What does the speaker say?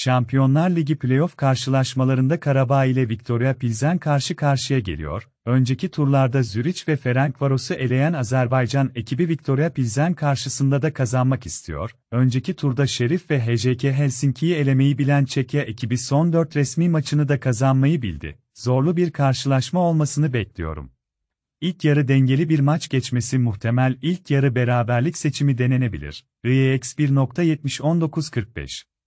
Şampiyonlar Ligi playoff karşılaşmalarında Karabağ ile Victoria Pilsen karşı karşıya geliyor. Önceki turlarda Zürich ve Ferencvaros'u eleyen Azerbaycan ekibi Victoria Pilsen karşısında da kazanmak istiyor. Önceki turda Şerif ve HJK Helsinki'yi elemeyi bilen Çekya ekibi son 4 resmi maçını da kazanmayı bildi. Zorlu bir karşılaşma olmasını bekliyorum. İlk yarı dengeli bir maç geçmesi muhtemel ilk yarı beraberlik seçimi denenebilir. IEX 1.70